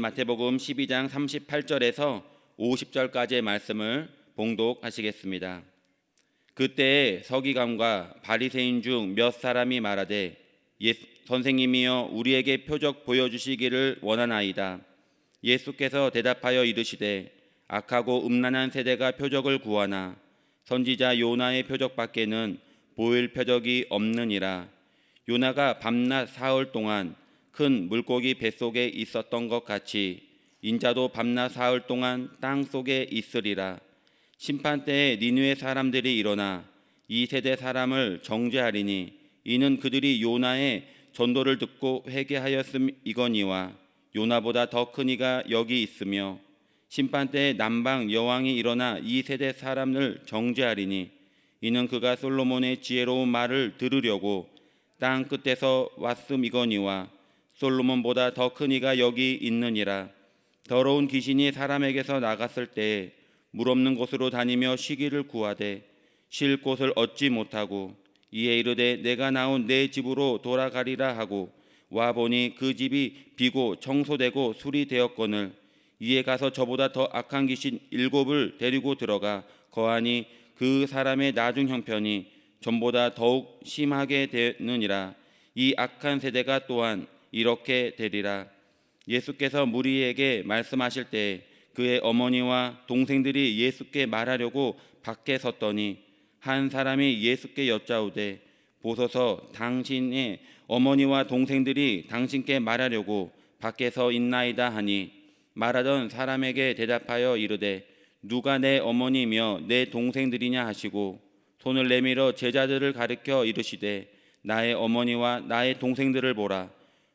마태복음 12장 38절에서 50절까지의 말씀을 봉독하시겠습니다. 그때 서기관과 바리새인 중 몇 사람이 말하되 선생님이여 우리에게 표적 보여주시기를 원하나이다. 예수께서 대답하여 이르시되 악하고 음란한 세대가 표적을 구하나 선지자 요나의 표적밖에는 보일 표적이 없느니라. 요나가 밤낮 사흘 동안 큰 물고기 뱃속에 있었던 것 같이 인자도 밤낮 사흘 동안 땅 속에 있으리라. 심판 때에 니누의 사람들이 일어나 이 세대 사람을 정죄하리니 이는 그들이 요나의 전도를 듣고 회개하였음 이거니와 요나보다 더 큰 이가 여기 있으며 심판 때에 남방 여왕이 일어나 이 세대 사람을 정죄하리니 이는 그가 솔로몬의 지혜로운 말을 들으려고 땅 끝에서 왔음이거니와 솔로몬보다 더 큰 이가 여기 있느니라 더러운 귀신이 사람에게서 나갔을 때에 물 없는 곳으로 다니며 쉬기를 구하되 쉴 곳을 얻지 못하고 이에 이르되 내가 나온 내 집으로 돌아가리라 하고 와 보니 그 집이 비고 청소되고 수리되었거늘 이에 가서 저보다 더 악한 귀신 일곱을 데리고 들어가 거하니 그 사람의 나중 형편이 전보다 더욱 심하게 되느니라 이 악한 세대가 또한 이렇게 되리라. 예수께서 무리에게 말씀하실 때 그의 어머니와 동생들이 예수께 말하려고 밖에 섰더니 한 사람이 예수께 여짜오되 보소서 당신의 어머니와 동생들이 당신께 말하려고 밖에서 있나이다 하니 말하던 사람에게 대답하여 이르되 누가 내 어머니며 내 동생들이냐 하시고 손을 내밀어 제자들을 가리켜 이르시되 나의 어머니와 나의 동생들을 보라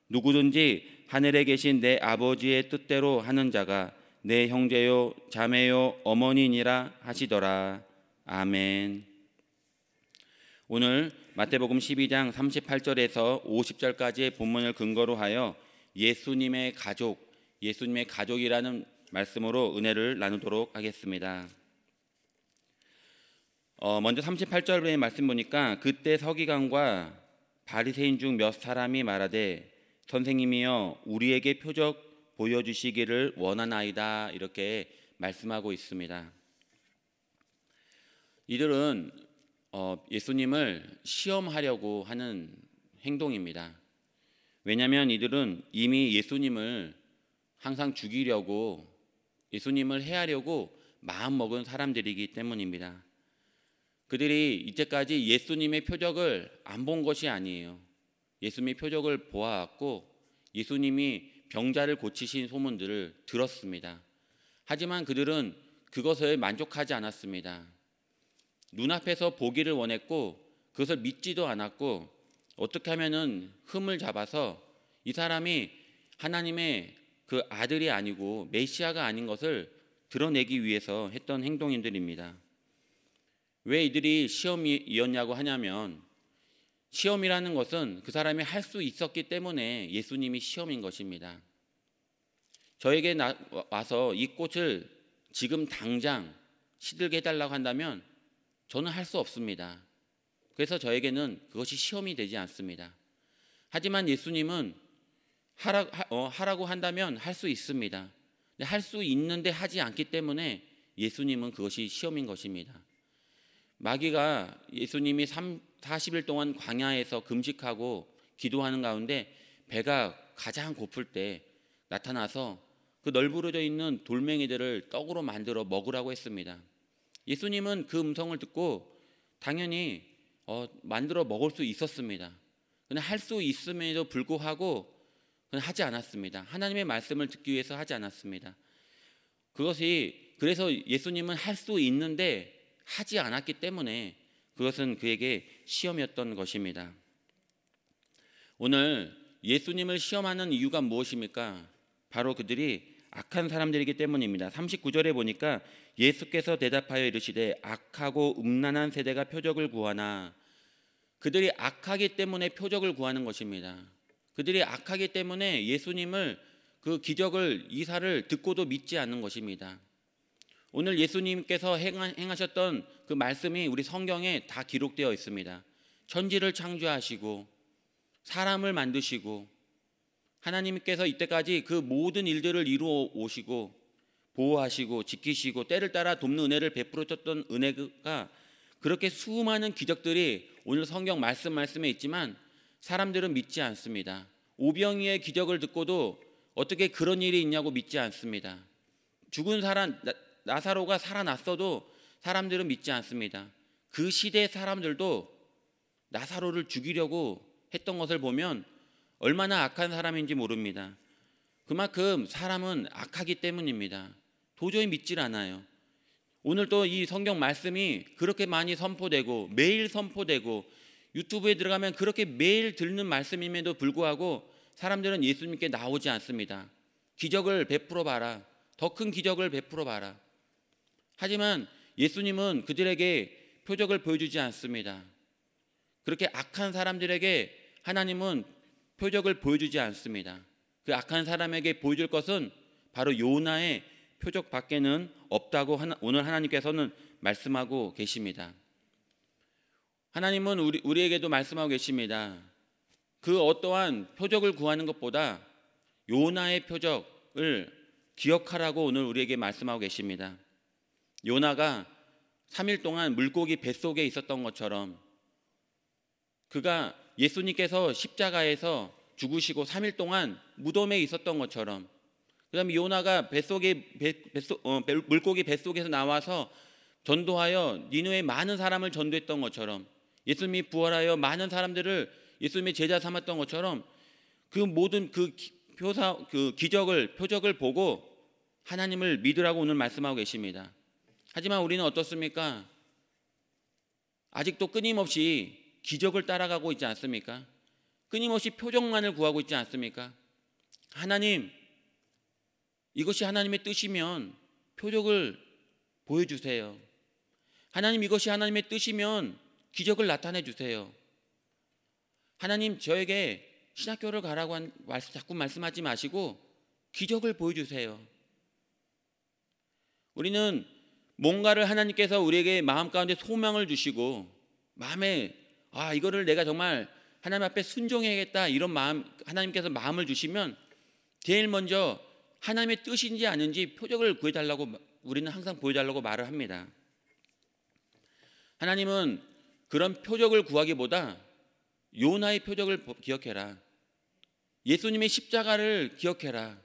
누구든지 하늘에 계신 내 아버지의 뜻대로 하는 자가 내 형제요 자매요 어머니니라 하시더라. 아멘. 오늘 마태복음 12장 38절에서 50절까지의 본문을 근거로 하여 예수님의 가족, 예수님의 가족이라는 말씀으로 은혜를 나누도록 하겠습니다. 어, 먼저 38절의 말씀 보니까 그때 서기관과 바리새인 중 몇 사람이 말하되 선생님이여 우리에게 표적 보여주시기를 원하나이다 이렇게 말씀하고 있습니다. 이들은 어, 예수님을 시험하려고 하는 행동입니다. 왜냐하면 이들은 이미 예수님을 항상 죽이려고 예수님을 해하려고 마음먹은 사람들이기 때문입니다. 그들이 이때까지 예수님의 표적을 안 본 것이 아니에요. 예수님의 표적을 보아왔고 예수님이 병자를 고치신 소문들을 들었습니다. 하지만 그들은 그것을 만족하지 않았습니다. 눈앞에서 보기를 원했고 그것을 믿지도 않았고 어떻게 하면은 흠을 잡아서 이 사람이 하나님의 그 아들이 아니고 메시아가 아닌 것을 드러내기 위해서 했던 행동인들입니다. 왜 이들이 시험이었냐고 하냐면 시험이라는 것은 그 사람이 할 수 있었기 때문에 예수님이 시험인 것입니다. 저에게 나, 와서 이 꽃을 지금 당장 시들게 해달라고 한다면 저는 할 수 없습니다. 그래서 저에게는 그것이 시험이 되지 않습니다. 하지만 예수님은 하라, 어, 하라고 한다면 할 수 있습니다. 할 수 있는데 하지 않기 때문에 예수님은 그것이 시험인 것입니다. 마귀가 예수님이 삼, 40일 동안 광야에서 금식하고 기도하는 가운데 배가 가장 고플 때 나타나서 그 널브러져 있는 돌멩이들을 떡으로 만들어 먹으라고 했습니다. 예수님은 그 음성을 듣고 당연히 어, 만들어 먹을 수 있었습니다. 근데 할 수 있음에도 불구하고 하지 않았습니다. 하나님의 말씀을 듣기 위해서 하지 않았습니다. 그것이 그래서 예수님은 할 수 있는데 하지 않았기 때문에 그것은 그에게 시험이었던 것입니다. 오늘 예수님을 시험하는 이유가 무엇입니까? 바로 그들이 악한 사람들이기 때문입니다. 39절에 보니까 예수께서 대답하여 이르시되 악하고 음란한 세대가 표적을 구하나 그들이 악하기 때문에 표적을 구하는 것입니다. 그들이 악하기 때문에 예수님을 그 기적을 이사를 듣고도 믿지 않는 것입니다. 오늘 예수님께서 행하셨던 그 말씀이 우리 성경에 다 기록되어 있습니다. 천지를 창조하시고 사람을 만드시고 하나님께서 이때까지 그 모든 일들을 이루어 오시고 보호하시고 지키시고 때를 따라 돕는 은혜를 베풀어줬던 은혜가 그렇게 수많은 기적들이 오늘 성경 말씀 말씀에 있지만 사람들은 믿지 않습니다. 오병이의 기적을 듣고도 어떻게 그런 일이 있냐고 믿지 않습니다. 죽은 사람 나사로가 살아났어도 사람들은 믿지 않습니다. 그 시대 사람들도 나사로를 죽이려고 했던 것을 보면 얼마나 악한 사람인지 모릅니다. 그만큼 사람은 악하기 때문입니다. 도저히 믿질 않아요. 오늘 또 이 성경 말씀이 그렇게 많이 선포되고 매일 선포되고 유튜브에 들어가면 그렇게 매일 듣는 말씀임에도 불구하고 사람들은 예수님께 나오지 않습니다. 기적을 베풀어 봐라. 더 큰 기적을 베풀어 봐라. 하지만 예수님은 그들에게 표적을 보여주지 않습니다. 그렇게 악한 사람들에게 하나님은 표적을 보여주지 않습니다. 그 악한 사람에게 보여줄 것은 바로 요나의 표적 밖에는 없다고 오늘 하나님께서는 말씀하고 계십니다. 하나님은 우리, 우리에게도 말씀하고 계십니다. 그 어떠한 표적을 구하는 것보다 요나의 표적을 기억하라고 오늘 우리에게 말씀하고 계십니다. 요나가 3일 동안 물고기 뱃속에 있었던 것처럼 그가 예수님께서 십자가에서 죽으시고 3일 동안 무덤에 있었던 것처럼 그다음에 요나가 뱃속에 뱃, 속 어, 물고기 뱃속에서 나와서 전도하여 니누에 많은 사람을 전도했던 것처럼 예수님이 부활하여 많은 사람들을 예수님의 제자 삼았던 것처럼 그 모든 그 표사 그 기적을 표적을 보고 하나님을 믿으라고 오늘 말씀하고 계십니다. 하지만 우리는 어떻습니까? 아직도 끊임없이 기적을 따라가고 있지 않습니까? 끊임없이 표정만을 구하고 있지 않습니까? 하나님, 이것이 하나님의 뜻이면 표적을 보여주세요. 하나님, 이것이 하나님의 뜻이면 기적을 나타내 주세요. 하나님, 저에게 신학교를 가라고 한 자꾸 말씀하지 마시고 기적을 보여주세요. 우리는 뭔가를 하나님께서 우리에게 마음 가운데 소명을 주시고 마음에 아 이거를 내가 정말 하나님 앞에 순종해야겠다 이런 마음 하나님께서 마음을 주시면 제일 먼저 하나님의 뜻인지 아닌지 표적을 구해달라고 우리는 항상 보여달라고 말을 합니다. 하나님은 그런 표적을 구하기보다 요나의 표적을 기억해라. 예수님의 십자가를 기억해라.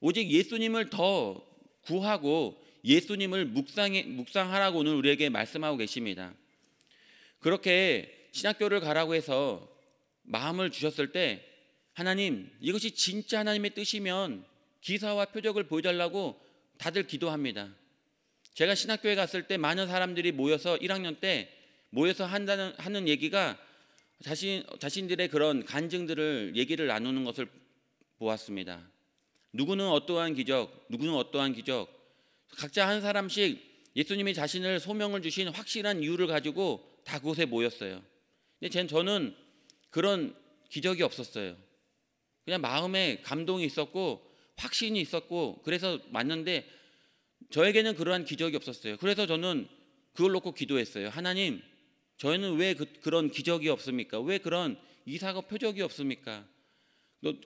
오직 예수님을 더 구하고 예수님을 묵상해, 묵상하라고는 우리에게 말씀하고 계십니다. 그렇게 신학교를 가라고 해서 마음을 주셨을 때 하나님 이것이 진짜 하나님의 뜻이면 기사와 표적을 보여달라고 다들 기도합니다. 제가 신학교에 갔을 때 많은 사람들이 모여서 1학년 때 모여서 한다는 하는 얘기가 자신 자신들의 그런 간증들을 얘기를 나누는 것을 보았습니다. 누구는 어떠한 기적, 누구는 어떠한 기적, 각자 한 사람씩 예수님이 자신을 소명을 주신 확실한 이유를 가지고 다 그곳에 모였어요. 근데 저는 그런 기적이 없었어요. 그냥 마음에 감동이 있었고 확신이 있었고 그래서 맞는데 저에게는 그러한 기적이 없었어요. 그래서 저는 그걸 놓고 기도했어요. 하나님, 저희는 왜 그, 런 기적이 없습니까? 왜 그런 이사가 표적이 없습니까?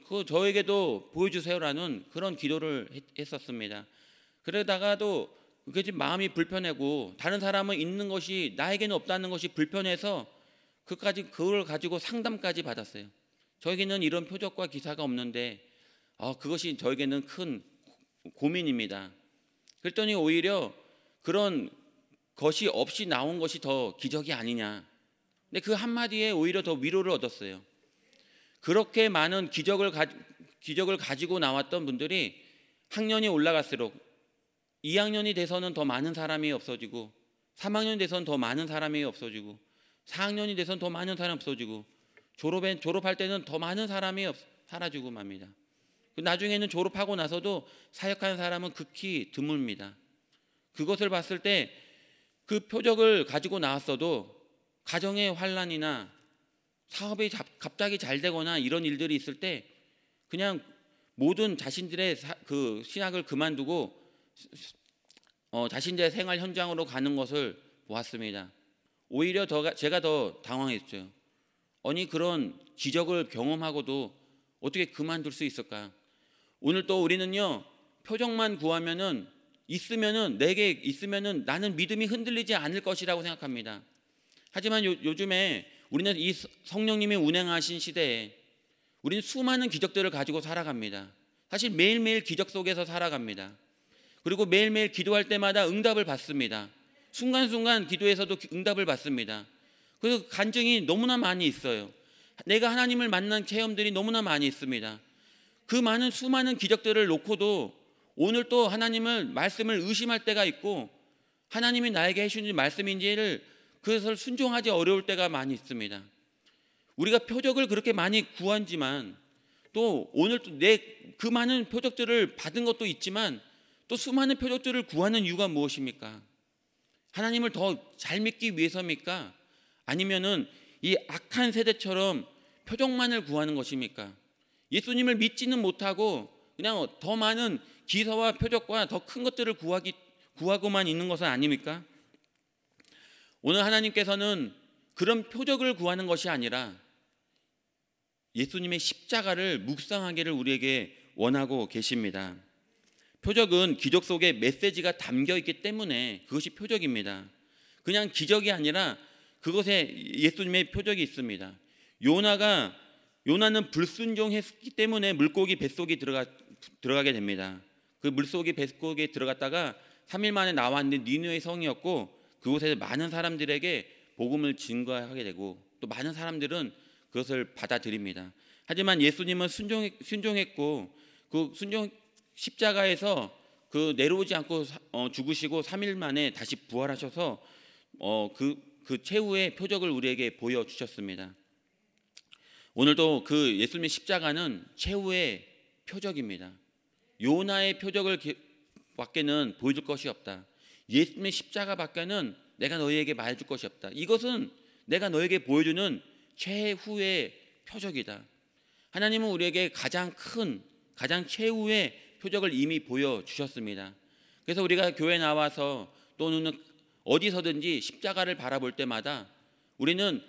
그 저에게도 보여주세요라는 그런 기도를 했, 했었습니다. 그러다가도 그게 지금 마음이 불편하고 다른 사람은 있는 것이 나에게는 없다는 것이 불편해서 그까지 그걸 가지고 상담까지 받았어요. 저에게는 이런 표적과 기사가 없는데 어, 그것이 저에게는 큰 고민입니다. 그랬더니 오히려 그런 것이 없이 나온 것이 더 기적이 아니냐. 근데 그 한마디에 오히려 더 위로를 얻었어요. 그렇게 많은 기적을 가, 기적을 가지고 나왔던 분들이 학년이 올라갈수록 2학년이 돼서는 더 많은 사람이 없어지고 3학년이 돼서는 더 많은 사람이 없어지고 4학년이 돼서는 더 많은 사람이 없어지고 졸업에 졸업할 때는 더 많은 사람이 없, 사라지고 맙니다. 그 나중에는 졸업하고 나서도 사역하는 사람은 극히 드뭅니다. 그것을 봤을 때 그 표적을 가지고 나왔어도 가정의 환란이나 사업이 갑자기 잘 되거나 이런 일들이 있을 때 그냥 모든 자신들의 그 신학을 그만두고 어, 자신의 들 생활 현장으로 가는 것을 보았습니다. 오히려 더 제가 더 당황했죠. 아니 그런 기적을 경험하고도 어떻게 그만둘 수 있을까? 오늘 또 우리는요 표정만 구하면은 있으면은 내게 있으면은 나는 믿음이 흔들리지 않을 것이라고 생각합니다. 하지만 요, 요즘에 우리는 이 성령님이 운행하신 시대에 우리는 수많은 기적들을 가지고 살아갑니다. 사실 매일매일 기적 속에서 살아갑니다. 그리고 매일매일 기도할 때마다 응답을 받습니다. 순간순간 기도에서도 응답을 받습니다. 그래서 간증이 너무나 많이 있어요. 내가 하나님을 만난 체험들이 너무나 많이 있습니다. 그 많은 수많은 기적들을 놓고도 오늘 또 하나님을 말씀을 의심할 때가 있고 하나님이 나에게 해주신 말씀인지를 그것을 순종하지 어려울 때가 많이 있습니다. 우리가 표적을 그렇게 많이 구한지만 또 오늘 또 내 그 많은 표적들을 받은 것도 있지만 또 수많은 표적들을 구하는 이유가 무엇입니까? 하나님을 더 잘 믿기 위해서입니까? 아니면은 이 악한 세대처럼 표적만을 구하는 것입니까? 예수님을 믿지는 못하고 그냥 더 많은 기사와 표적과 더 큰 것들을 구하기 구하고만 있는 것은 아닙니까? 오늘 하나님께서는 그런 표적을 구하는 것이 아니라 예수님의 십자가를 묵상하기를 우리에게 원하고 계십니다. 표적은 기적 속에 메시지가 담겨 있기 때문에 그것이 표적입니다. 그냥 기적이 아니라 그것에 예수님의 표적이 있습니다. 요나가 요나는 불순종했기 때문에 물고기 뱃속에 들어가 들어가게 됩니다. 그 물속에 뱃속에 들어갔다가 3일 만에 나왔는데 니누의 성이었고 그곳에서 많은 사람들에게 복음을 증거하게 되고 또 많은 사람들은 그것을 받아들입니다. 하지만 예수님은 순종, 순종했고 그 순종 십자가에서 그 내려오지 않고 어, 죽으시고 3일 만에 다시 부활하셔서 어, 그, 그 최후의 표적을 우리에게 보여주셨습니다. 오늘도 그 예수님의 십자가는 최후의 표적입니다. 요나의 표적을 밖에는 보여줄 것이 없다. 예수님의 십자가 밖에는 내가 너희에게 말해줄 것이 없다. 이것은 내가 너에게 보여주는 최후의 표적이다. 하나님은 우리에게 가장 큰, 가장 최후의 표적을 이미 보여주셨습니다. 그래서 우리가 교회 나와서 또는 어디서든지 십자가를 바라볼 때마다 우리는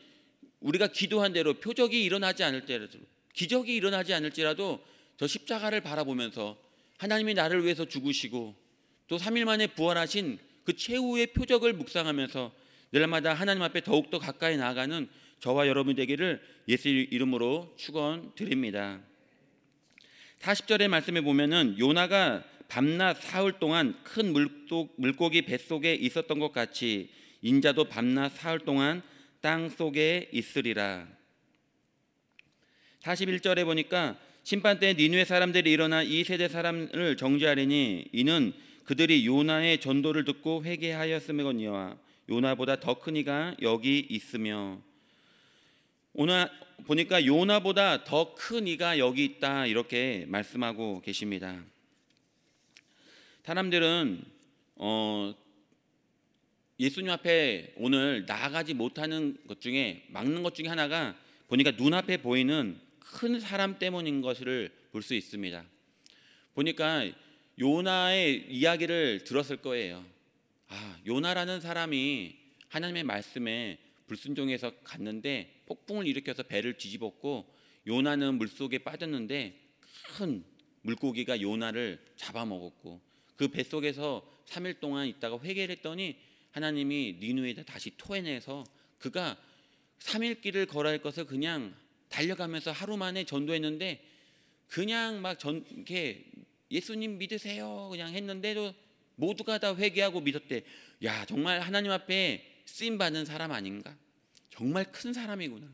우리가 기도한 대로 표적이 일어나지 않을 때라도 기적이 일어나지 않을지라도 저 십자가를 바라보면서 하나님이 나를 위해서 죽으시고 또 3일 만에 부활하신 그 최후의 표적을 묵상하면서 날마다 하나님 앞에 더욱더 가까이 나아가는 저와 여러분 되기를 예수 이름으로 축원드립니다. 40절의 말씀에 보면은 요나가 밤낮 사흘 동안 큰 물고기 뱃속에 있었던 것 같이 인자도 밤낮 사흘 동안 땅 속에 있으리라. 41절에 보니까 심판 때 니누의 사람들이 일어나 이 세대 사람을 정죄하리니 이는 그들이 요나의 전도를 듣고 회개하였음이거니와 요나보다 더 큰 이가 여기 있으며 오나, 보니까 요나보다 더 큰 이가 여기 있다 이렇게 말씀하고 계십니다. 사람들은 어, 예수님 앞에 오늘 나아가지 못하는 것 중에 막는 것 중에 하나가 보니까 눈앞에 보이는 큰 사람 때문인 것을 볼 수 있습니다. 보니까 요나의 이야기를 들었을 거예요. 아, 요나라는 사람이 하나님의 말씀에 불순종해서 갔는데 폭풍을 일으켜서 배를 뒤집었고 요나는 물속에 빠졌는데 큰 물고기가 요나를 잡아먹었고 그 배속에서 3일 동안 있다가 회개를 했더니 하나님이 니누에다 다시 토해내서 그가 3일 길을 걸어야 할 것을 그냥 달려가면서 하루 만에 전도했는데 그냥 막 전, 이렇게 예수님 믿으세요 그냥 했는데도 모두가 다 회개하고 믿었대. 야 정말 하나님 앞에 쓰임 받은 사람 아닌가? 정말 큰 사람이구나.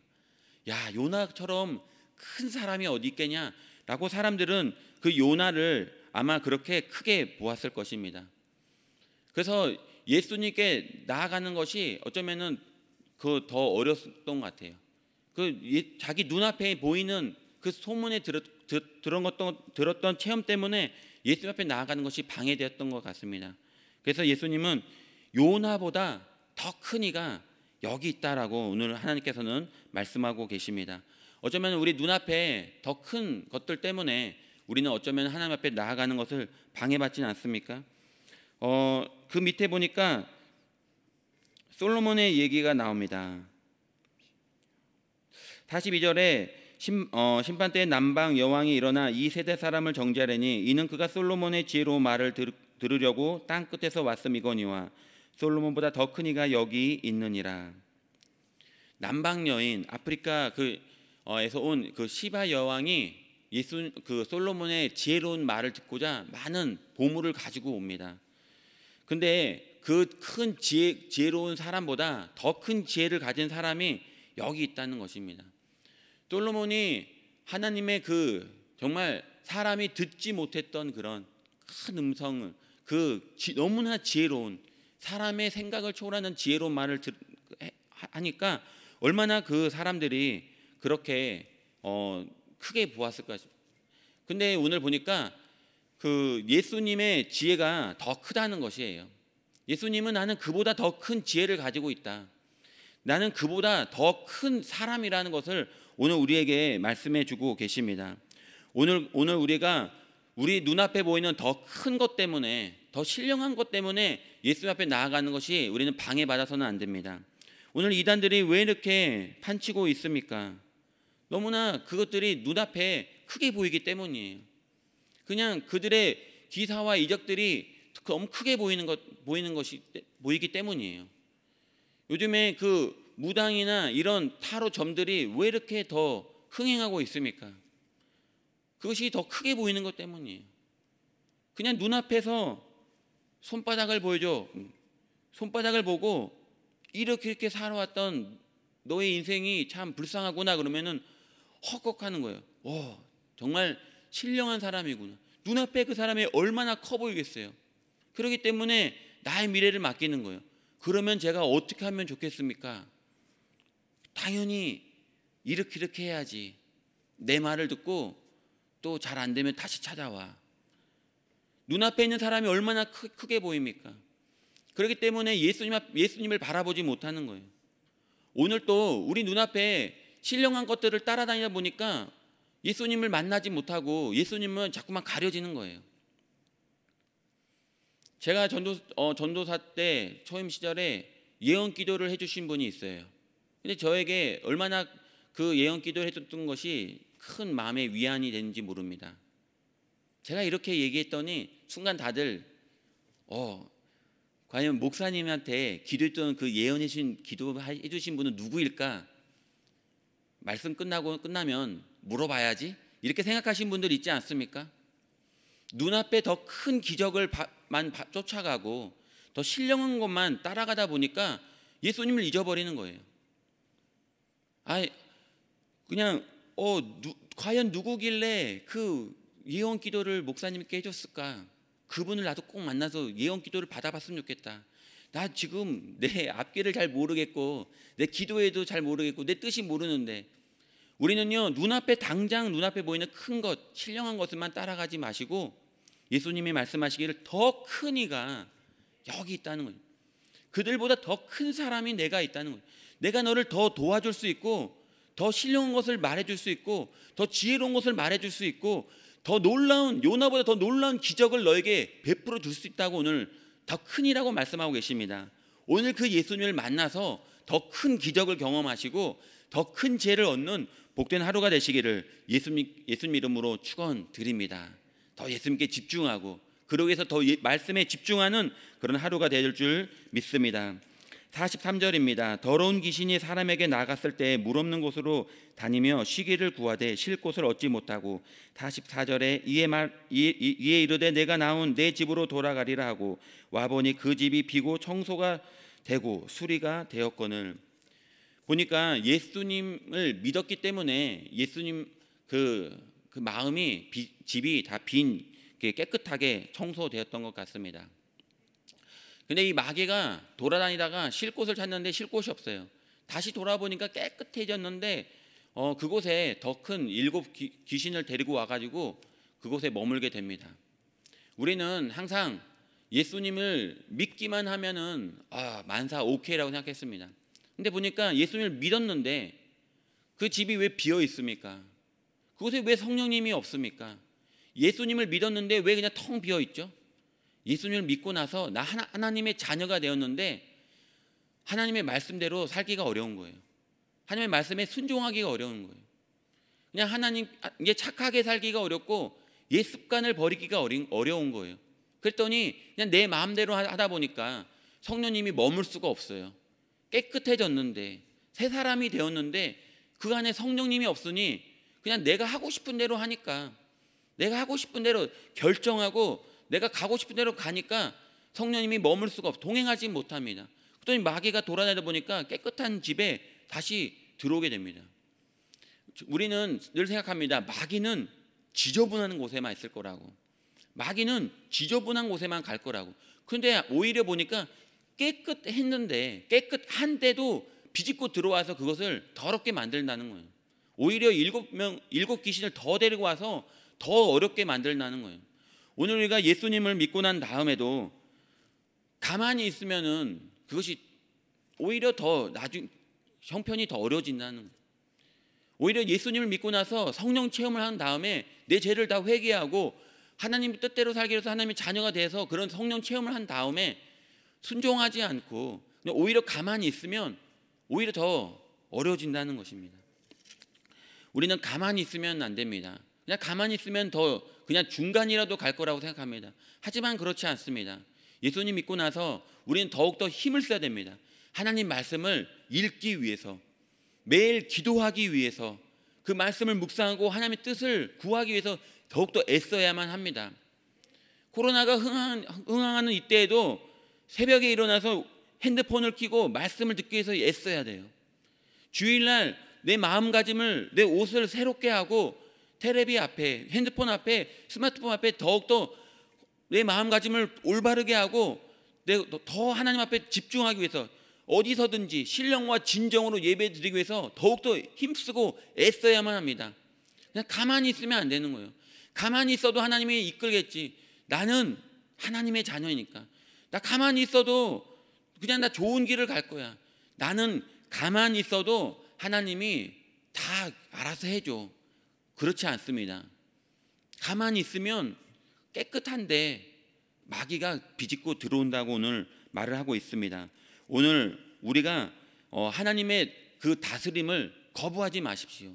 야, 요나처럼 큰 사람이 어디 있겠냐라고 사람들은 그 요나를 아마 그렇게 크게 보았을 것입니다. 그래서 예수님께 나아가는 것이 어쩌면은 그 더 어렸던 것 같아요. 그 예, 자기 눈앞에 보이는 그 소문에 들었, 들었던, 들었던 체험 때문에 예수 앞에 나아가는 것이 방해되었던 것 같습니다. 그래서 예수님은 요나보다 더 큰 이가 여기 있다라고 오늘 하나님께서는 말씀하고 계십니다. 어쩌면 우리 눈앞에 더 큰 것들 때문에 우리는 어쩌면 하나님 앞에 나아가는 것을 방해받지는 않습니까? 어, 그 밑에 보니까 솔로몬의 얘기가 나옵니다. 42절에 심, 어, 심판 때 남방 여왕이 일어나 이 세대 사람을 정죄하니 이는 그가 솔로몬의 지혜로 말을 들, 으려고땅 끝에서 왔음이거니와 솔로몬보다 더 큰 이가 여기 있느니라. 남방 여인 아프리카 그에서 어, 온그 시바 여왕이 예수 그 솔로몬의 지혜로운 말을 듣고자 많은 보물을 가지고 옵니다. 근데 그 큰 지혜, 지혜로운 사람보다 더 큰 지혜를 가진 사람이 여기 있다는 것입니다. 솔로몬이 하나님의 그 정말 사람이 듣지 못했던 그런 큰 음성을 그 지, 너무나 지혜로운 사람의 생각을 초월하는 지혜로운 말을 하니까 얼마나 그 사람들이 그렇게 어, 크게 보았을까 근데 오늘 보니까 그 예수님의 지혜가 더 크다는 것이에요. 예수님은 나는 그보다 더 큰 지혜를 가지고 있다. 나는 그보다 더 큰 사람이라는 것을 오늘 우리에게 말씀해 주고 계십니다. 오늘 오늘 우리가 우리 눈앞에 보이는 더 큰 것 때문에 더 신령한 것 때문에 예수 앞에 나아가는 것이 우리는 방해받아서는 안 됩니다. 오늘 이단들이 왜 이렇게 판치고 있습니까? 너무나 그것들이 눈앞에 크게 보이기 때문이에요. 그냥 그들의 기사와 이적들이 너무 크게 보이는 것 보이는 것이 보이기 때문이에요. 요즘에 그 무당이나 이런 타로 점들이 왜 이렇게 더 흥행하고 있습니까? 그것이 더 크게 보이는 것 때문이에요. 그냥 눈앞에서 손바닥을 보여줘. 손바닥을 보고 이렇게 이렇게 살아왔던 너의 인생이 참 불쌍하구나 그러면은 헉헉하는 거예요. 와 정말 신령한 사람이구나. 눈앞에 그 사람이 얼마나 커 보이겠어요. 그렇기 때문에 나의 미래를 맡기는 거예요. 그러면 제가 어떻게 하면 좋겠습니까? 당연히 이렇게 이렇게 해야지. 내 말을 듣고 또 잘 안 되면 다시 찾아와. 눈앞에 있는 사람이 얼마나 크, 게 보입니까? 그렇기 때문에 예수님, 예수님을 바라보지 못하는 거예요. 오늘 또 우리 눈앞에 신령한 것들을 따라다니다 보니까 예수님을 만나지 못하고 예수님은 자꾸만 가려지는 거예요. 제가 전도, 어, 전도사 때 처음 시절에 예언 기도를 해주신 분이 있어요. 근데 저에게 얼마나 그 예언 기도를 해줬던 것이 큰 마음의 위안이 되는지 모릅니다. 제가 이렇게 얘기했더니 순간 다들 어 과연 목사님한테 기도했던 그 예언해 주신 기도해 주신 분은 누구일까? 말씀 끝나고 끝나면 물어봐야지 이렇게 생각하신 분들 있지 않습니까? 눈앞에 더 큰 기적을만 쫓아가고 더 신령한 것만 따라가다 보니까 예수님을 잊어버리는 거예요. 아 그냥 어 누, 과연 누구길래 그 예언 기도를 목사님께 해줬을까? 그분을 나도 꼭 만나서 예언 기도를 받아봤으면 좋겠다. 나 지금 내 앞길을 잘 모르겠고 내 기도에도 잘 모르겠고 내 뜻이 모르는데 우리는요 눈앞에 당장 눈앞에 보이는 큰 것, 신령한 것만 따라가지 마시고 예수님이 말씀하시기를 더 큰 이가 여기 있다는 거예요. 그들보다 더 큰 사람이 내가 있다는 거예요. 내가 너를 더 도와줄 수 있고 더 신령한 것을 말해줄 수 있고 더 지혜로운 것을 말해줄 수 있고 더 놀라운 요나보다 더 놀라운 기적을 너에게 베풀어 줄 수 있다고 오늘 더 큰이라고 말씀하고 계십니다. 오늘 그 예수님을 만나서 더 큰 기적을 경험하시고 더 큰 죄를 얻는 복된 하루가 되시기를 예수님, 예수님 이름으로 축원드립니다. 더 예수님께 집중하고 그러기 위해서 더 예, 말씀에 집중하는 그런 하루가 될 줄 믿습니다. 43절입니다. 더러운 귀신이 사람에게 나갔을 때물 없는 곳으로 다니며 쉬기를 구하되 쉴 곳을 얻지 못하고 44절에 이에 말 이에, 이르되 내가 나온 내 집으로 돌아가리라 하고 와 보니 그 집이 비고 청소가 되고 수리가 되었거늘 보니까 예수님을 믿었기 때문에 예수님 그, 그 마음이 비, 집이 다빈 그 깨끗하게 청소되었던 것 같습니다. 근데 이 마개가 돌아다니다가 쉴 곳을 찾는데 쉴 곳이 없어요. 다시 돌아보니까 깨끗해졌는데 어, 그곳에 더 큰 일곱 기, 귀신을 데리고 와가지고 그곳에 머물게 됩니다. 우리는 항상 예수님을 믿기만 하면은 아 만사 오케이라고 생각했습니다. 근데 보니까 예수님을 믿었는데 그 집이 왜 비어 있습니까? 그곳에 왜 성령님이 없습니까? 예수님을 믿었는데 왜 그냥 텅 비어 있죠? 예수님을 믿고 나서 나 하나, 님의 자녀가 되었는데 하나님의 말씀대로 살기가 어려운 거예요. 하나님의 말씀에 순종하기가 어려운 거예요. 그냥 하나님 이 착하게 살기가 어렵고 옛 습관을 버리기가 어린, 어려운 거예요. 그랬더니 그냥 내 마음대로 하다 보니까 성령님이 머물 수가 없어요. 깨끗해졌는데 새 사람이 되었는데 그 안에 성령님이 없으니 그냥 내가 하고 싶은 대로 하니까 내가 하고 싶은 대로 결정하고 내가 가고 싶은 대로 가니까 성령님이 머물 수가 없, 동행하지 못합니다. 그랬더니 마귀가 돌아다니다 보니까 깨끗한 집에 다시 들어오게 됩니다. 우리는 늘 생각합니다. 마귀는 지저분한 곳에만 있을 거라고. 마귀는 지저분한 곳에만 갈 거라고. 근데 오히려 보니까 깨끗했는데 깨끗한데도 비집고 들어와서 그것을 더럽게 만들다는 거예요. 오히려 일곱 명 일곱 귀신을 더 데리고 와서 더 어렵게 만들다는 거예요. 오늘 우리가 예수님을 믿고 난 다음에도 가만히 있으면은 그것이 오히려 더 나중 형편이 더 어려워진다는 오히려 예수님을 믿고 나서 성령 체험을 한 다음에 내 죄를 다 회개하고 하나님 뜻대로 살기 위해서 하나님의 자녀가 돼서 그런 성령 체험을 한 다음에 순종하지 않고 오히려 가만히 있으면 오히려 더 어려워진다는 것입니다. 우리는 가만히 있으면 안 됩니다. 그냥 가만히 있으면 더 그냥 중간이라도 갈 거라고 생각합니다. 하지만 그렇지 않습니다. 예수님 믿고 나서 우리는 더욱더 힘을 써야 됩니다. 하나님 말씀을 읽기 위해서, 매일 기도하기 위해서, 그 말씀을 묵상하고 하나님의 뜻을 구하기 위해서 더욱더 애써야만 합니다. 코로나가 흥황, 하는 이때에도 새벽에 일어나서 핸드폰을 켜고 말씀을 듣기 위해서 애써야 돼요. 주일날 내 마음가짐을, 내 옷을 새롭게 하고 테레비 앞에, 핸드폰 앞에, 스마트폰 앞에 더욱더 내 마음가짐을 올바르게 하고 더 하나님 앞에 집중하기 위해서 어디서든지 신령과 진정으로 예배 드리기 위해서 더욱더 힘쓰고 애써야만 합니다. 그냥 가만히 있으면 안 되는 거예요. 가만히 있어도 하나님이 이끌겠지. 나는 하나님의 자녀니까. 이나 가만히 있어도 그냥 나 좋은 길을 갈 거야. 나는 가만히 있어도 하나님이 다 알아서 해줘. 그렇지 않습니다. 가만히 있으면 깨끗한데 마귀가 비집고 들어온다고 오늘 말을 하고 있습니다. 오늘 우리가 어, 하나님의 그 다스림을 거부하지 마십시오.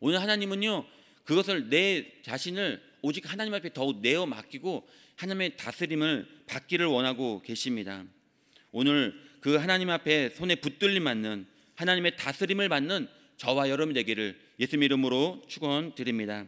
오늘 하나님은요 그것을 내 자신을 오직 하나님 앞에 더욱 내어 맡기고 하나님의 다스림을 받기를 원하고 계십니다. 오늘 그 하나님 앞에 손에 붙들림 맞는 하나님의 다스림을 받는 저와 여러분 되기를 예수 이름으로 축원드립니다.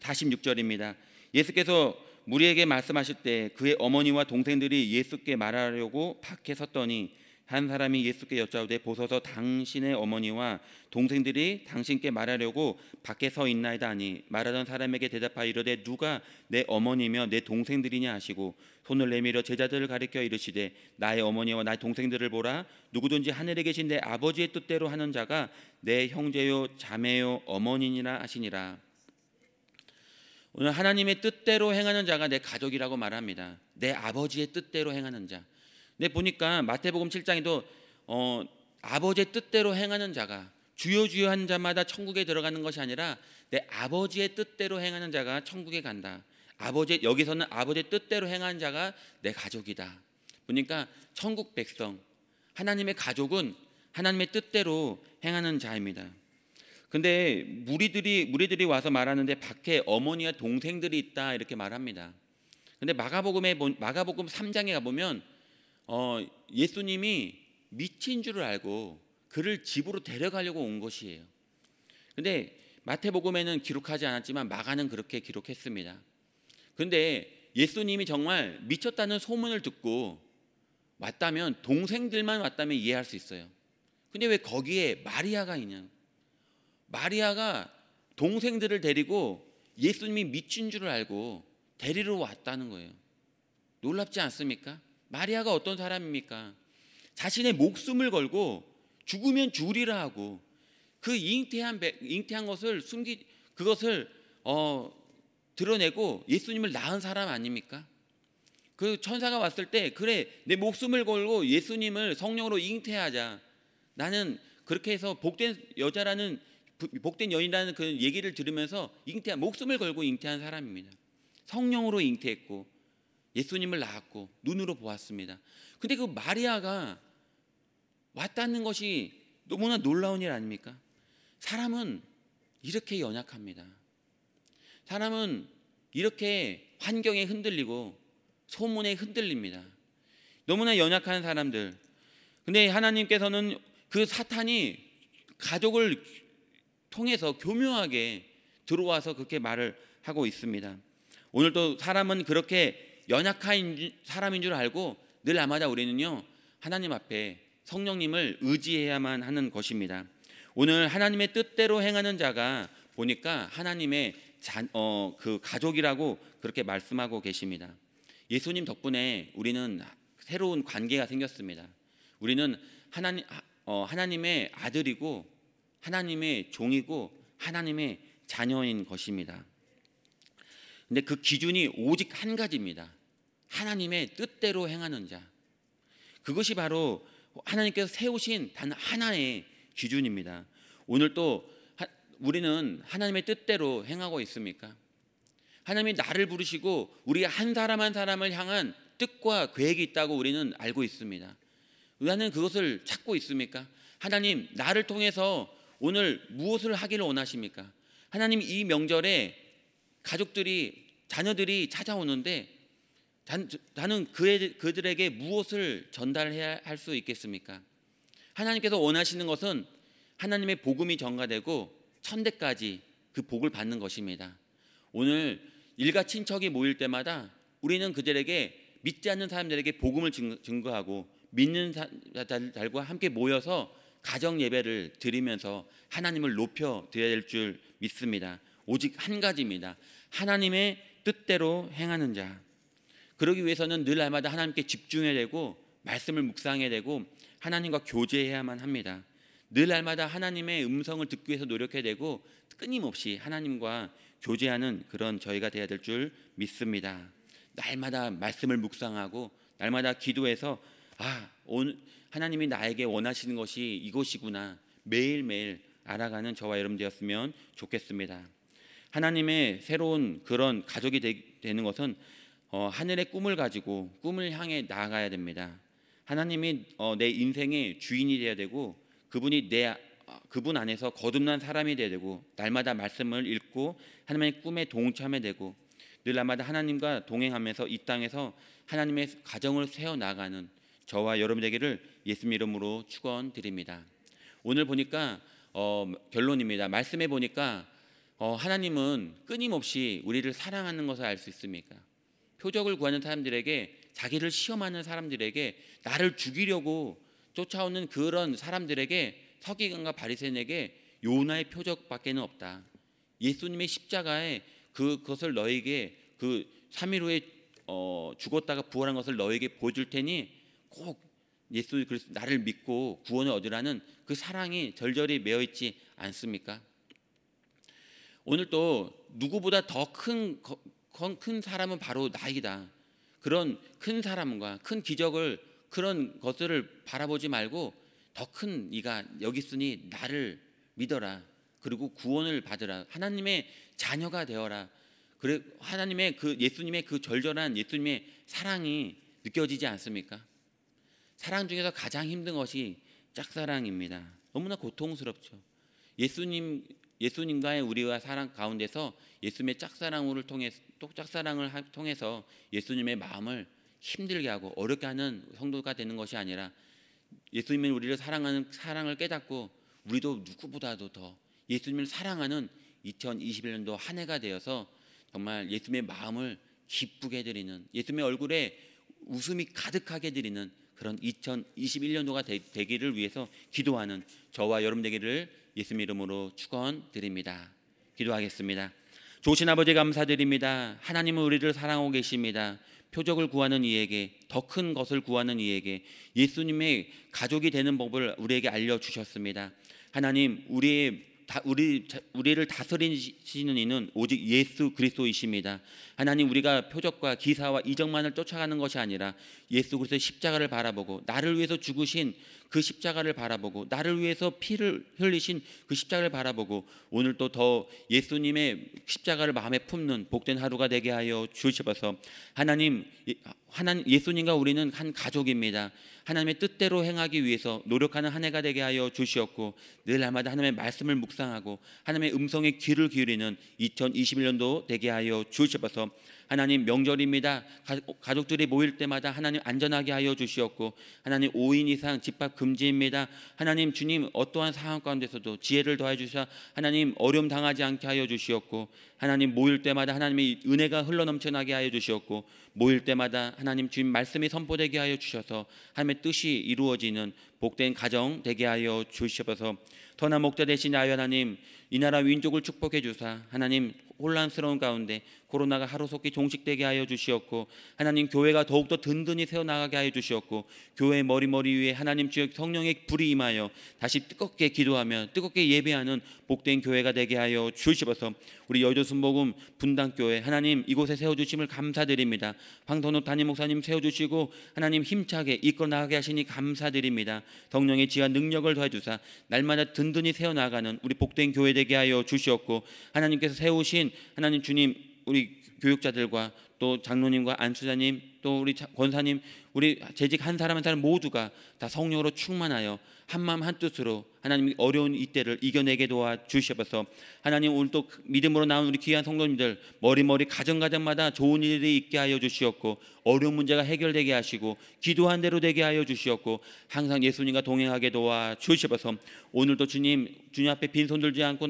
46절입니다. 예수께서 무리에게 말씀하실 때 그의 어머니와 동생들이 예수께 말하려고 밖에 섰더니 한 사람이 예수께 여짜오되 보소서 당신의 어머니와 동생들이 당신께 말하려고 밖에 서 있나이다 하니 말하던 사람에게 대답하여 이르되 누가 내 어머니며 내 동생들이냐 하시고 손을 내밀어 제자들을 가리켜 이르시되 나의 어머니와 나의 동생들을 보라 누구든지 하늘에 계신 내 아버지의 뜻대로 하는 자가 내 형제요 자매요 어머니니라 하시니라. 오늘 하나님의 뜻대로 행하는 자가 내 가족이라고 말합니다. 내 아버지의 뜻대로 행하는 자. 근데 보니까 마태복음 7장에도 어, 아버지의 뜻대로 행하는 자가 주요 주요한 자마다 천국에 들어가는 것이 아니라 내 아버지의 뜻대로 행하는 자가 천국에 간다. 아버지 여기서는 아버지의 뜻대로 행하는 자가 내 가족이다. 보니까 천국 백성 하나님의 가족은 하나님의 뜻대로 행하는 자입니다. 근데 무리들이 무리들이 와서 말하는데 밖에 어머니와 동생들이 있다 이렇게 말합니다. 근데 마가복음에 마가복음 3장에 가 보면 어, 예수님이 미친 줄을 알고 그를 집으로 데려가려고 온 것이에요. 근데 마태복음에는 기록하지 않았지만 마가는 그렇게 기록했습니다. 근데 예수님이 정말 미쳤다는 소문을 듣고 왔다면 동생들만 왔다면 이해할 수 있어요. 근데 왜 거기에 마리아가 있냐? 마리아가 동생들을 데리고 예수님이 미친 줄 알고 데리러 왔다는 거예요. 놀랍지 않습니까? 마리아가 어떤 사람입니까? 자신의 목숨을 걸고 죽으면 죽으리라 하고 그 잉태한 잉태한 것을 숨기 그것을 어, 드러내고 예수님을 낳은 사람 아닙니까? 그 천사가 왔을 때 그래 내 목숨을 걸고 예수님을 성령으로 잉태하자 나는 그렇게 해서 복된 여자라는 복된 여인이라는 그 얘기를 들으면서 잉태한 목숨을 걸고 잉태한 사람입니다. 성령으로 잉태했고 예수님을 낳았고 눈으로 보았습니다. 근데 그 마리아가 왔다는 것이 너무나 놀라운 일 아닙니까? 사람은 이렇게 연약합니다. 사람은 이렇게 환경에 흔들리고 소문에 흔들립니다. 너무나 연약한 사람들. 근데 하나님께서는 그 사탄이 가족을 통해서 교묘하게 들어와서 그렇게 말을 하고 있습니다. 오늘도 사람은 그렇게 연약한 사람인 줄 알고 늘 아마다 우리는요 하나님 앞에 성령님을 의지해야만 하는 것입니다. 오늘 하나님의 뜻대로 행하는 자가 보니까 하나님의 어, 그 가족이라고 그렇게 말씀하고 계십니다. 예수님 덕분에 우리는 새로운 관계가 생겼습니다. 우리는 하나님 어, 하나님의 아들이고 하나님의 종이고 하나님의 자녀인 것입니다. 근데 그 기준이 오직 한 가지입니다. 하나님의 뜻대로 행하는 자. 그것이 바로 하나님께서 세우신 단 하나의 기준입니다. 오늘 또 우리는 하나님의 뜻대로 행하고 있습니까? 하나님이 나를 부르시고 우리 한 사람 한 사람을 향한 뜻과 계획이 있다고 우리는 알고 있습니다. 의아는 그것을 찾고 있습니까? 하나님, 나를 통해서 오늘 무엇을 하기를 원하십니까? 하나님 이 명절에 가족들이 자녀들이 찾아오는데 나는 그들에게 무엇을 전달해야 할 수 있겠습니까? 하나님께서 원하시는 것은 하나님의 복음이 전가되고 천대까지 그 복을 받는 것입니다. 오늘 일가 친척이 모일 때마다 우리는 그들에게 믿지 않는 사람들에게 복음을 증거하고 믿는 자들과 함께 모여서 가정 예배를 드리면서 하나님을 높여 드려야 될 줄 믿습니다. 오직 한 가지입니다. 하나님의 뜻대로 행하는 자. 그러기 위해서는 늘 날마다 하나님께 집중해야 되고 말씀을 묵상해야 되고 하나님과 교제해야만 합니다. 늘 날마다 하나님의 음성을 듣기 위해서 노력해야 되고 끊임없이 하나님과 교제하는 그런 저희가 되어야 될 줄 믿습니다. 날마다 말씀을 묵상하고 날마다 기도해서 아, 오늘 하나님이 나에게 원하시는 것이 이것이구나. 매일매일 알아가는 저와 여러분 되었으면 좋겠습니다. 하나님의 새로운 그런 가족이 되, 는 것은 어, 하늘의 꿈을 가지고 꿈을 향해 나아가야 됩니다. 하나님이 어, 내 인생의 주인이 되어야 되고 그분이 내 아, 그분 안에서 거듭난 사람이 되어야 되고 날마다 말씀을 읽고 하나님의 꿈에 동참해 되고 늘 날마다 하나님과 동행하면서 이 땅에서 하나님의 가정을 세워 나가는 저와 여러분에게를 예수님 이름으로 축원드립니다. 오늘 보니까 어, 결론입니다. 말씀해 보니까 어, 하나님은 끊임없이 우리를 사랑하는 것을 알 수 있습니까? 표적을 구하는 사람들에게 자기를 시험하는 사람들에게 나를 죽이려고 쫓아오는 그런 사람들에게 서기관과 바리새인에게 요나의 표적밖에는 없다. 예수님의 십자가에 그것을 너에게 그 3일 그 후에 어, 죽었다가 부활한 것을 너에게 보여줄 테니 꼭 예수 그리스도 나를 믿고 구원을 얻으라는 그 사랑이 절절히 매어 있지 않습니까? 오늘 또 누구보다 더큰큰 큰 사람은 바로 나이다. 그런 큰 사람과 큰 기적을 그런 것들을 바라보지 말고 더 큰 이가 여기 있으니 나를 믿어라. 그리고 구원을 받으라. 하나님의 자녀가 되어라. 그래 하나님의 그 예수님의 그 절절한 예수님의 사랑이 느껴지지 않습니까? 사랑 중에서 가장 힘든 것이 짝사랑입니다. 너무나 고통스럽죠. 예수님 예수님과의 우리와 사랑 가운데서 예수님의 짝사랑을 통해 짝사랑을 통해서 예수님의 마음을 힘들게 하고 어렵게 하는 성도가 되는 것이 아니라 예수님은 우리를 사랑하는 사랑을 깨닫고 우리도 누구보다도 더 예수님을 사랑하는 2021년도 한 해가 되어서 정말 예수님의 마음을 기쁘게 드리는 예수님의 얼굴에 웃음이 가득하게 드리는 그런 2021년도가 되, 기를 위해서 기도하는 저와 여러분 되기를 예수님 이름으로 축원드립니다. 기도하겠습니다. 좋신 아버지 감사드립니다. 하나님은 우리를 사랑하고 계십니다. 표적을 구하는 이에게 더 큰 것을 구하는 이에게 예수님의 가족이 되는 법을 우리에게 알려 주셨습니다. 하나님, 우리의 우리 우리를 다스리시는 이는 오직 예수 그리스도이십니다. 하나님 우리가 표적과 기사와 이적만을 쫓아가는 것이 아니라 예수 그리스도의 십자가를 바라보고 나를 위해서 죽으신 그 십자가를 바라보고 나를 위해서 피를 흘리신 그 십자가를 바라보고 오늘 또 더 예수님의 십자가를 마음에 품는 복된 하루가 되게 하여 주시옵소서. 하나님 예, 하나님 예수님과 우리는 한 가족입니다. 하나님의 뜻대로 행하기 위해서 노력하는 한 해가 되게 하여 주시었고 늘 날마다 하나님의 말씀을 묵상하고 하나님의 음성에 귀를 기울이는 2021년도 되게 하여 주시옵소서. 하나님 명절입니다. 가, 족들이 모일 때마다 하나님 안전하게 하여 주시었고 하나님 5인 이상 집합 금지입니다. 하나님 주님 어떠한 상황 가운데서도 지혜를 더해 주사 하나님 어려움 당하지 않게 하여 주시었고 하나님 모일 때마다 하나님의 은혜가 흘러넘쳐나게 하여 주시었고 모일 때마다 하나님 주님 말씀이 선포되게 하여 주셔서 하나님의 뜻이 이루어지는 복된 가정 되게 하여 주시옵소서. 터나 목자 대신 아여 하나님 이 나라 민족을 축복해 주사 하나님 혼란스러운 가운데 코로나가 하루속히 종식되게 하여 주시었고 하나님 교회가 더욱더 든든히 세어나가게 하여 주시었고 교회 머리머리 위에 하나님 주역 성령의 불이 임하여 다시 뜨겁게 기도하며 뜨겁게 예배하는 복된 교회가 되게 하여 주시옵소서 우리 여조순복음 분당교회 하나님 이곳에 세워주심을 감사드립니다 황선호 담임 목사님 세워주시고 하나님 힘차게 이끌어 나가게 하시니 감사드립니다 성령의 지하 능력을 더해주사 날마다 든든히 세어나가는 우리 복된 교회 되게 하여 주시옵고 하나님께서 세우신 하나님 주님 우리 교육자들과 또 장로님과 안수자님 또 우리 권사님 우리 재직 한 사람 한 사람 모두가 다 성령으로 충만하여 한마음 한뜻으로 하나님 어려운 이때를 이겨내게 도와 주시옵소서 하나님 오늘 또 그 믿음으로 나온 우리 귀한 성도님들 머리머리 가정가정마다 좋은 일이 있게 하여 주시옵고 어려운 문제가 해결되게 하시고 기도한 대로 되게 하여 주시옵고 항상 예수님과 동행하게 도와 주시옵소서 오늘도 주님 주님 앞에 빈손 들지 않고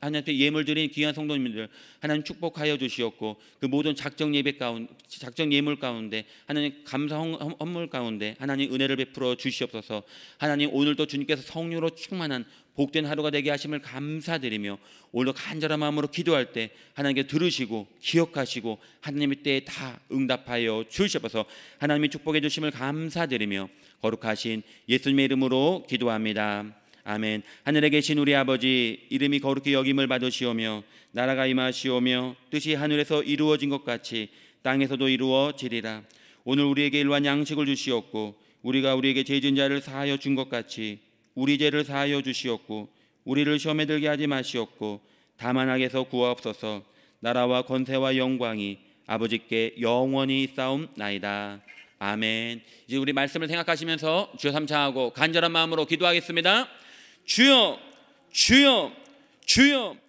하나님께 예물 드린 귀한 성도님들 하나님 축복하여 주시옵고 그 모든 작정 예배 가운 작정 예물 가운데 하나님 감사 헌물 가운데 하나님 은혜를 베풀어 주시옵소서 하나님 오늘도 주님께서 성유로 충만한 복된 하루가 되게 하심을 감사드리며 오늘도 간절한 마음으로 기도할 때 하나님께 들으시고 기억하시고 하나님의 때에 다 응답하여 주시옵소서 하나님이 축복해 주심을 감사드리며 거룩하신 예수님의 이름으로 기도합니다. 아멘. 하늘에 계신 우리 아버지 이름이 거룩히 여김을 받으시오며 나라가 임하시오며 뜻이 하늘에서 이루어진 것 같이 땅에서도 이루어지리라. 오늘 우리에게 일한 양식을 주시옵고 우리가 우리에게 죄 지은 자를 사하여 준 것 같이 우리 죄를 사하여 주시옵고 우리를 시험에 들게 하지 마시옵고 다만 악에서 구하옵소서. 나라와 권세와 영광이 아버지께 영원히 싸움나이다. 아멘. 이제 우리 말씀을 생각하시면서 주여 삼창하고 간절한 마음으로 기도하겠습니다. 주여 주여 주여